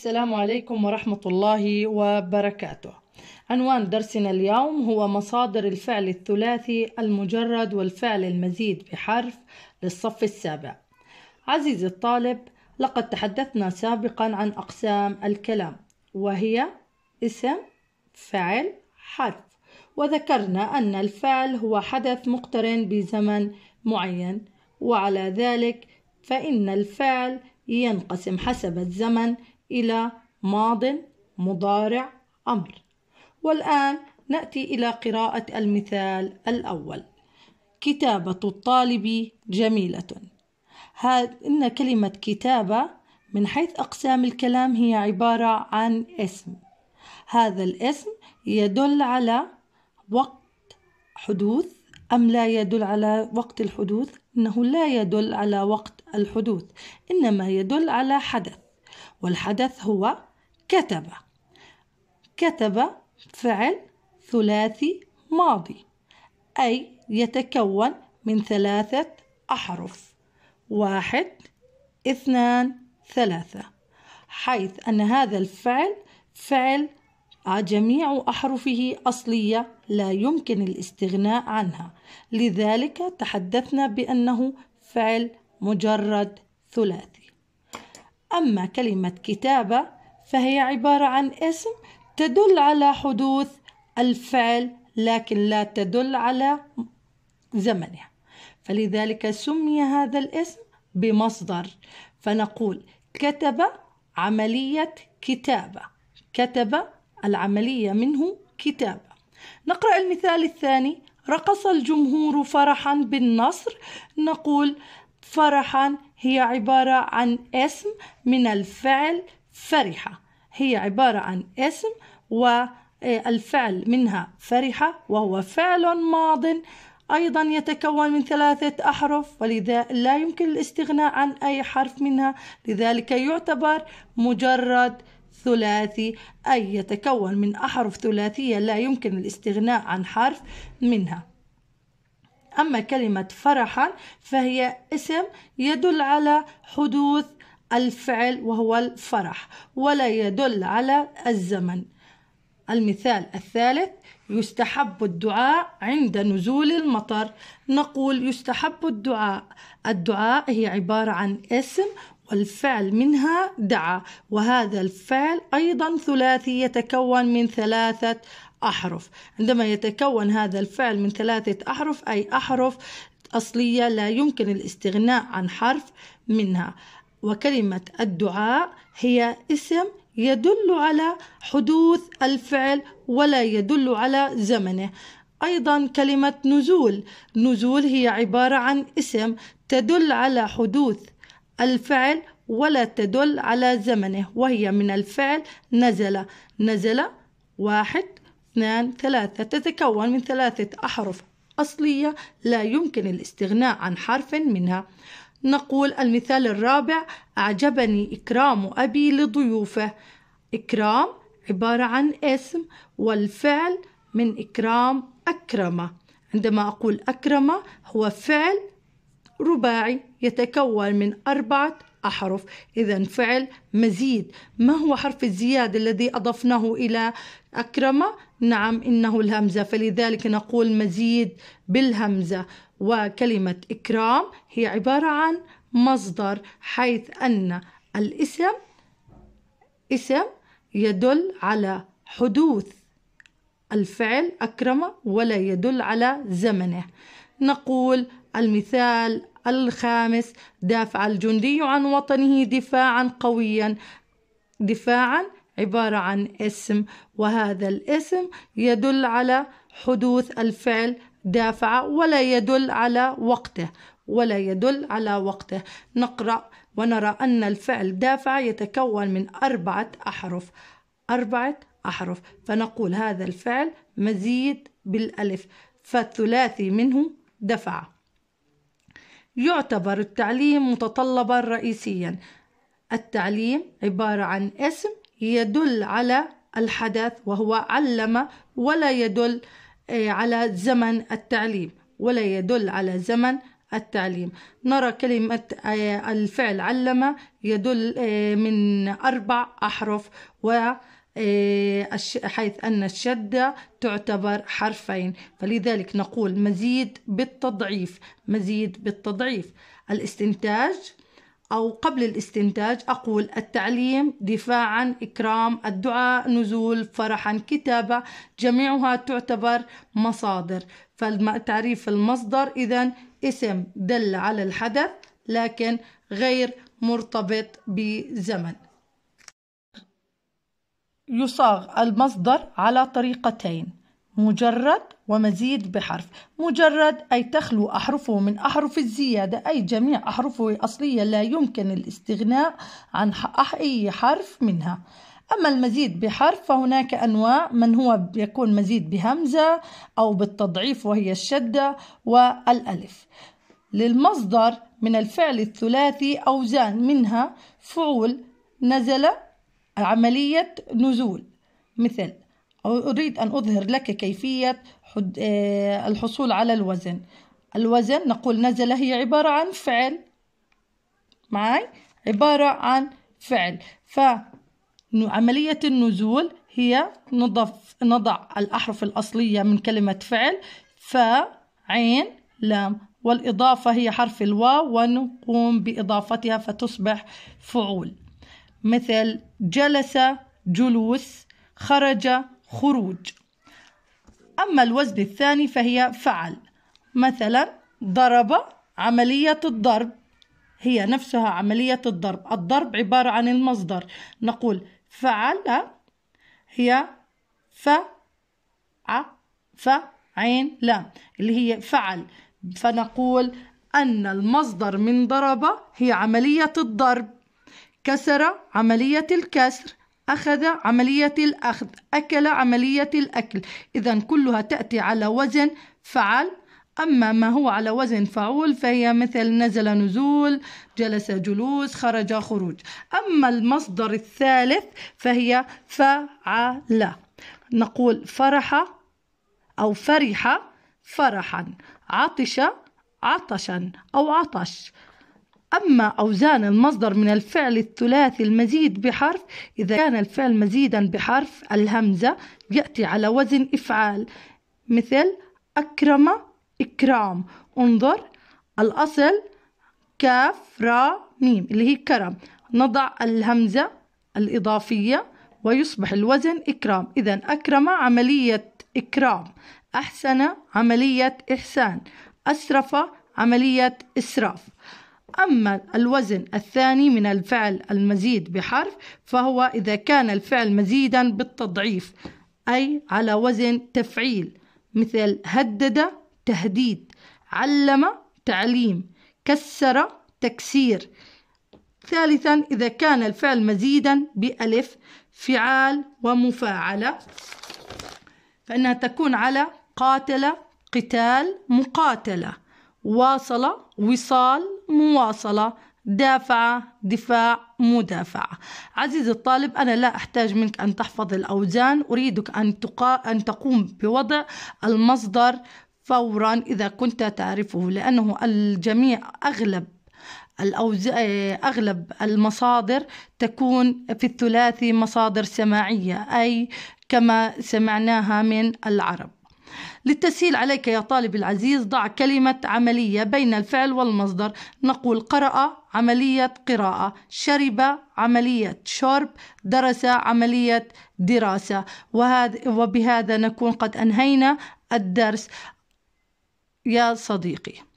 السلام عليكم ورحمة الله وبركاته. عنوان درسنا اليوم هو مصادر الفعل الثلاثي المجرد والفعل المزيد بحرف للصف السابع. عزيزي الطالب، لقد تحدثنا سابقا عن أقسام الكلام وهي اسم، فعل، حرف، وذكرنا أن الفعل هو حدث مقترن بزمن معين، وعلى ذلك فإن الفعل ينقسم حسب الزمن إلى ماض مضارع أمر والآن نأتي إلى قراءة المثال الأول كتابة الطالب جميلة إن كلمة كتابة من حيث أقسام الكلام هي عبارة عن اسم هذا الاسم يدل على وقت حدوث أم لا يدل على وقت الحدوث إنه لا يدل على وقت الحدوث إنما يدل على حدث والحدث هو كتب كتب فعل ثلاثي ماضي أي يتكون من ثلاثة أحرف واحد اثنان ثلاثة حيث أن هذا الفعل فعل جميع أحرفه أصلية لا يمكن الاستغناء عنها لذلك تحدثنا بأنه فعل مجرد ثلاثي أما كلمة كتابة فهي عبارة عن اسم تدل على حدوث الفعل لكن لا تدل على زمنها فلذلك سمي هذا الاسم بمصدر فنقول كتب عملية كتابة كتب العملية منه كتابة نقرأ المثال الثاني رقص الجمهور فرحا بالنصر نقول فرحا هي عبارة عن اسم من الفعل فرحة هي عبارة عن اسم والفعل آه، منها فرحة وهو فعل ماض أيضا يتكون من ثلاثة أحرف ولذا لا يمكن الاستغناء عن أي حرف منها لذلك يعتبر مجرد ثلاثي أي يتكون من أحرف ثلاثية لا يمكن الاستغناء عن حرف منها أما كلمة فرحا فهي اسم يدل على حدوث الفعل وهو الفرح ولا يدل على الزمن المثال الثالث يستحب الدعاء عند نزول المطر نقول يستحب الدعاء الدعاء هي عبارة عن اسم والفعل منها دعا وهذا الفعل أيضا ثلاثي يتكون من ثلاثة أحرف عندما يتكون هذا الفعل من ثلاثة أحرف أي أحرف أصلية لا يمكن الاستغناء عن حرف منها وكلمة الدعاء هي اسم يدل على حدوث الفعل ولا يدل على زمنه أيضا كلمة نزول نزول هي عبارة عن اسم تدل على حدوث الفعل ولا تدل على زمنه وهي من الفعل نزل نزل واحد اثنان ثلاثة تتكون من ثلاثة أحرف أصلية لا يمكن الاستغناء عن حرف منها نقول المثال الرابع أعجبني إكرام أبي لضيوفه إكرام عبارة عن اسم والفعل من إكرام أكرم عندما أقول أكرم هو فعل رباعي يتكون من أربعة أحرف إذا فعل مزيد ما هو حرف الزيادة الذي أضفناه إلى أكرمة نعم إنه الهمزة فلذلك نقول مزيد بالهمزة وكلمة إكرام هي عبارة عن مصدر حيث أن الاسم اسم يدل على حدوث الفعل أكرمة ولا يدل على زمنه نقول المثال الخامس دافع الجندي عن وطنه دفاعا قويا دفاعا عبارة عن اسم وهذا الاسم يدل على حدوث الفعل دافع ولا يدل على وقته ولا يدل على وقته نقرأ ونرى أن الفعل دافع يتكون من أربعة أحرف أربعة أحرف فنقول هذا الفعل مزيد بالألف فالثلاثي منه دفع يعتبر التعليم متطلبا رئيسيا التعليم عبارة عن اسم يدل على الحدث وهو علم ولا يدل آه، على زمن التعليم ولا يدل على زمن التعليم نرى كلمة آه، الفعل علم يدل آه، من أربع أحرف و إيه، حيث أن الشدة تعتبر حرفين فلذلك نقول مزيد بالتضعيف مزيد بالتضعيف الاستنتاج أو قبل الاستنتاج أقول التعليم دفاعا إكرام الدعاء نزول فرحا كتابة جميعها تعتبر مصادر فالتعريف المصدر إذا اسم دل على الحدث لكن غير مرتبط بزمن يصاغ المصدر على طريقتين مجرد ومزيد بحرف مجرد أي تخلو أحرفه من أحرف الزيادة أي جميع أحرفه الأصلية لا يمكن الاستغناء عن أي حرف منها أما المزيد بحرف فهناك أنواع من هو يكون مزيد بهمزة أو بالتضعيف وهي الشدة والألف للمصدر من الفعل الثلاثي أوزان منها فعول نزل عملية نزول مثل أريد أن أظهر لك كيفية آه، الحصول على الوزن الوزن نقول نزل هي عبارة عن فعل معي عبارة عن فعل فعملية النزول هي نضف نضع الأحرف الأصلية من كلمة فعل ف عين لام والإضافة هي حرف الواو ونقوم بإضافتها فتصبح فعول مثل جلس جلوس خرج خروج أما الوزن الثاني فهي فعل مثلا ضرب عملية الضرب هي نفسها عملية الضرب الضرب عبارة عن المصدر نقول فعل هي ف ع ف عين لا اللي هي فعل فنقول أن المصدر من ضرب هي عملية الضرب كسر عملية الكسر أخذ عملية الأخذ أكل عملية الأكل إذا كلها تأتي على وزن فعل أما ما هو على وزن فعول فهي مثل نزل نزول جلس جلوس خرج خروج أما المصدر الثالث فهي فعل نقول فرح أو فرح فرحا عطش عطشا أو عطش أما أوزان المصدر من الفعل الثلاثي المزيد بحرف إذا كان الفعل مزيدا بحرف الهمزة يأتي على وزن إفعال مثل أكرم إكرام انظر الأصل كاف را ميم اللي هي كرم نضع الهمزة الإضافية ويصبح الوزن إكرام إذا أكرم عملية إكرام أحسن عملية إحسان أسرف عملية إسراف أما الوزن الثاني من الفعل المزيد بحرف فهو إذا كان الفعل مزيدا بالتضعيف أي على وزن تفعيل مثل هدد تهديد علم تعليم كسر تكسير ثالثا إذا كان الفعل مزيدا بألف فعال ومفاعلة فإنها تكون على قاتل قتال مقاتلة واصل وصال مواصلة دافعة دفاع مدافعة عزيزي الطالب أنا لا أحتاج منك أن تحفظ الأوزان أريدك أن, تقا... أن تقوم بوضع المصدر فورا إذا كنت تعرفه لأنه الجميع أغلب الأوز... أغلب المصادر تكون في الثلاثي مصادر سماعية أي كما سمعناها من العرب للتسهيل عليك يا طالب العزيز ضع كلمة عملية بين الفعل والمصدر نقول قرأ عملية قراءة شرب عملية شرب درس عملية دراسة وهذا وبهذا نكون قد أنهينا الدرس يا صديقي